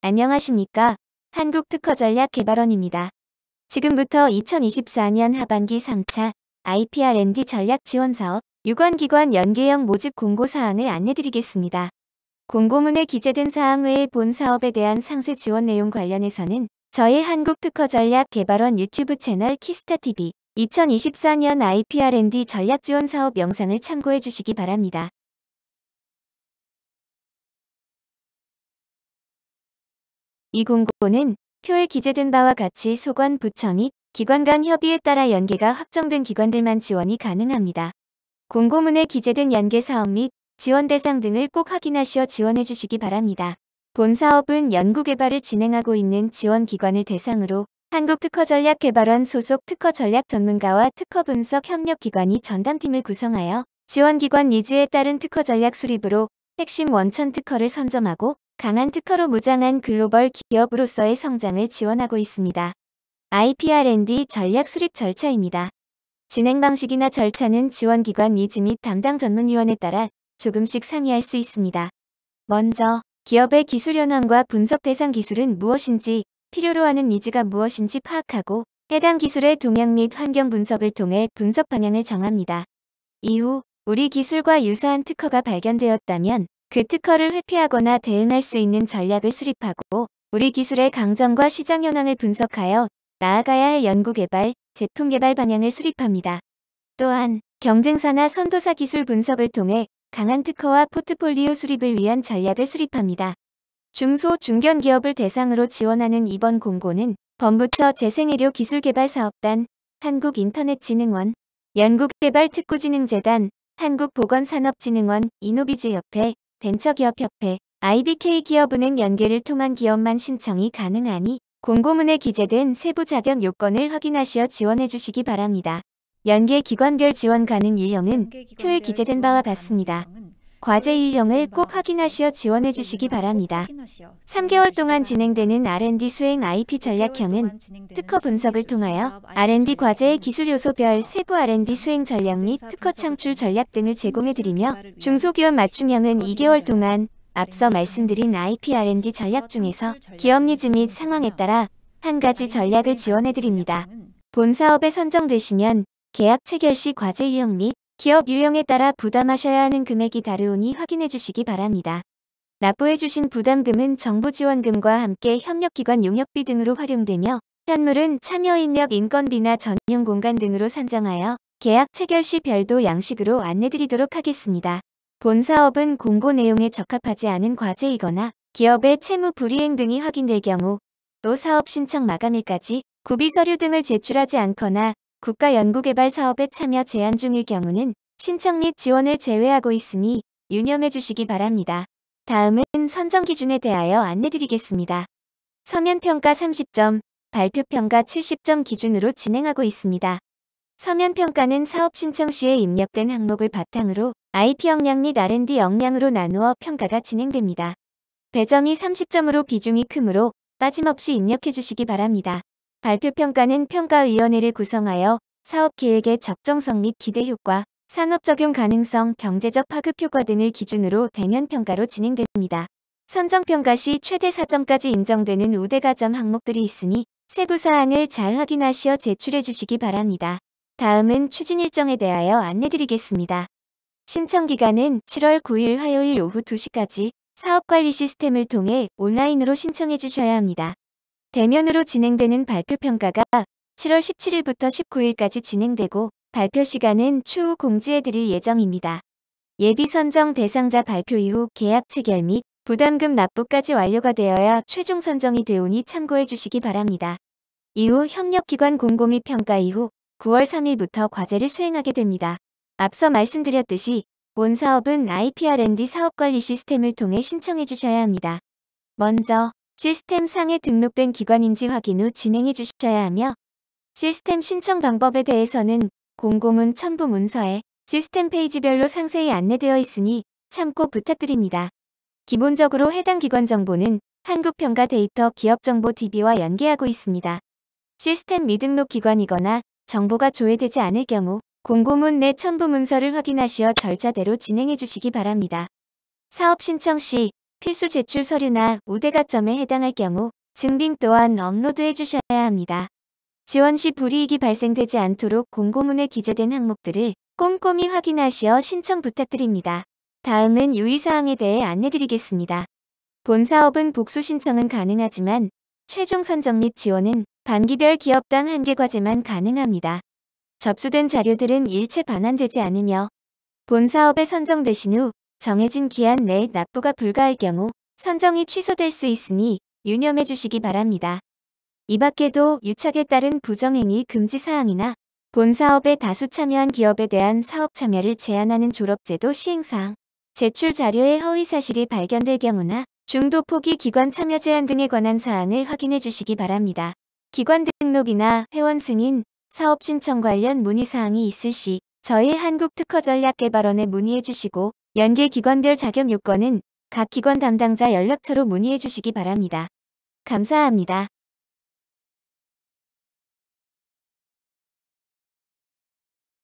안녕하십니까. 한국특허전략개발원입니다. 지금부터 2024년 하반기 3차 IPR&D 전략지원사업 유관기관 연계형 모집 공고사항을 안내드리겠습니다. 공고문에 기재된 사항 외에 본 사업에 대한 상세 지원 내용 관련해서는 저희 한국특허전략개발원 유튜브 채널 키스타TV 2024년 IPR&D 전략지원사업 영상을 참고해 주시기 바랍니다. 이 공고는 표에 기재된 바와 같이 소관, 부처 및 기관 간 협의에 따라 연계가 확정된 기관들만 지원이 가능합니다. 공고문에 기재된 연계 사업 및 지원 대상 등을 꼭 확인하시어 지원해 주시기 바랍니다. 본 사업은 연구개발을 진행하고 있는 지원기관을 대상으로 한국특허전략개발원 소속 특허전략 전문가와 특허분석협력기관이 전담팀을 구성하여 지원기관 니즈에 따른 특허전략 수립으로 핵심 원천 특허를 선점하고 강한 특허로 무장한 글로벌 기업으로서의 성장을 지원하고 있습니다. IPR&D 전략 수립 절차입니다. 진행 방식이나 절차는 지원기관 니즈 및 담당 전문위원에 따라 조금씩 상의할 수 있습니다. 먼저, 기업의 기술 현황과 분석 대상 기술은 무엇인지, 필요로 하는 니즈가 무엇인지 파악하고 해당 기술의 동향 및 환경 분석을 통해 분석 방향을 정합니다. 이후 우리 기술과 유사한 특허가 발견되었다면 그 특허를 회피하거나 대응할 수 있는 전략을 수립하고 우리 기술의 강점과 시장 현황을 분석하여 나아가야 할 연구개발, 제품개발 방향을 수립합니다. 또한 경쟁사나 선도사 기술 분석을 통해 강한 특허와 포트폴리오 수립을 위한 전략을 수립합니다. 중소, 중견 기업을 대상으로 지원하는 이번 공고는 법무처 재생의료 기술개발사업단, 한국인터넷진흥원, 연국개발특구진흥재단, 한국보건산업진흥원, 이노비즈협회, 벤처기업협회 IBK 기업은행 연계를 통한 기업만 신청이 가능하니 공고문에 기재된 세부 자격 요건을 확인하시어 지원해 주시기 바랍니다. 연계 기관별 지원 가능 유형은 표에 기재된 바와 같습니다. 과제 일형을꼭 확인하시어 지원해 주시기 바랍니다. 3개월 동안 진행되는 R&D 수행 IP 전략형은 특허 분석을 통하여 R&D 과제의 기술 요소별 세부 R&D 수행 전략 및 특허 창출 전략 등을 제공해 드리며 중소기업 맞춤형은 2개월 동안 앞서 말씀드린 IP R&D 전략 중에서 기업 니즈 및 상황에 따라 한 가지 전략을 지원해 드립니다. 본 사업에 선정되시면 계약 체결 시 과제 이용 및 기업 유형에 따라 부담하셔야 하는 금액이 다르오니 확인해 주시기 바랍니다. 납부해 주신 부담금은 정부 지원금과 함께 협력기관 용역비 등으로 활용되며 현물은 참여 인력 인건비나 전용 공간 등으로 산정하여 계약 체결 시 별도 양식으로 안내드리도록 하겠습니다. 본 사업은 공고 내용에 적합하지 않은 과제이거나 기업의 채무 불이행 등이 확인될 경우 또 사업 신청 마감일까지 구비 서류 등을 제출하지 않거나 국가 연구개발 사업에 참여 제한 중일 경우는 신청 및 지원을 제외하고 있으니 유념해 주시기 바랍니다. 다음은 선정 기준에 대하여 안내드리겠습니다. 서면평가 30점, 발표평가 70점 기준으로 진행하고 있습니다. 서면평가는 사업 신청 시에 입력된 항목을 바탕으로 IP 역량 및 R&D 역량으로 나누어 평가가 진행됩니다. 배점이 30점으로 비중이 크므로 빠짐없이 입력해 주시기 바랍니다. 발표평가는 평가위원회를 구성하여 사업 계획의 적정성 및 기대 효과, 산업 적용 가능성, 경제적 파급 효과 등을 기준으로 대면 평가로 진행됩니다. 선정평가 시 최대 4점까지 인정되는 우대가점 항목들이 있으니 세부 사항을 잘 확인하시어 제출해 주시기 바랍니다. 다음은 추진 일정에 대하여 안내드리겠습니다. 신청 기간은 7월 9일 화요일 오후 2시까지 사업관리 시스템을 통해 온라인으로 신청해 주셔야 합니다. 대면으로 진행되는 발표평가가 7월 17일부터 19일까지 진행되고 발표 시간은 추후 공지해드릴 예정입니다. 예비 선정 대상자 발표 이후 계약 체결 및 부담금 납부까지 완료가 되어야 최종 선정이 되오니 참고해 주시기 바랍니다. 이후 협력기관 공고및 평가 이후 9월 3일부터 과제를 수행하게 됩니다. 앞서 말씀드렸듯이 본 사업은 IPR&D 사업관리 시스템을 통해 신청해 주셔야 합니다. 먼저 시스템상에 등록된 기관인지 확인 후 진행해 주셔야 하며 시스템 신청 방법에 대해서는 공고문 첨부 문서에 시스템 페이지별로 상세히 안내되어 있으니 참고 부탁드립니다. 기본적으로 해당 기관 정보는 한국평가 데이터 기업정보 DB와 연계하고 있습니다. 시스템 미등록 기관이거나 정보가 조회되지 않을 경우 공고문 내 첨부 문서를 확인하시어 절차대로 진행해 주시기 바랍니다. 사업 신청 시 필수 제출 서류나 우대가점에 해당할 경우 증빙 또한 업로드해 주셔야 합니다. 지원 시 불이익이 발생되지 않도록 공고문에 기재된 항목들을 꼼꼼히 확인하시어 신청 부탁드립니다. 다음은 유의사항에 대해 안내드리겠습니다. 본 사업은 복수 신청은 가능하지만 최종 선정 및 지원은 반기별 기업당 한 개 과제만 가능합니다. 접수된 자료들은 일체 반환되지 않으며 본 사업에 선정되신 후 정해진 기한 내 납부가 불가할 경우 선정이 취소될 수 있으니 유념해 주시기 바랍니다. 이 밖에도 유착에 따른 부정행위 금지 사항이나 본 사업에 다수 참여한 기업에 대한 사업 참여를 제한하는 졸업제도 시행사항, 제출 자료의 허위 사실이 발견될 경우나 중도 포기 기관 참여 제한 등에 관한 사항을 확인해 주시기 바랍니다. 기관 등록이나 회원 승인, 사업 신청 관련 문의 사항이 있을 시 저희 한국특허전략개발원에 문의해 주시고 연계기관별 자격 요건은 각 기관 담당자 연락처로 문의해 주시기 바랍니다. 감사합니다.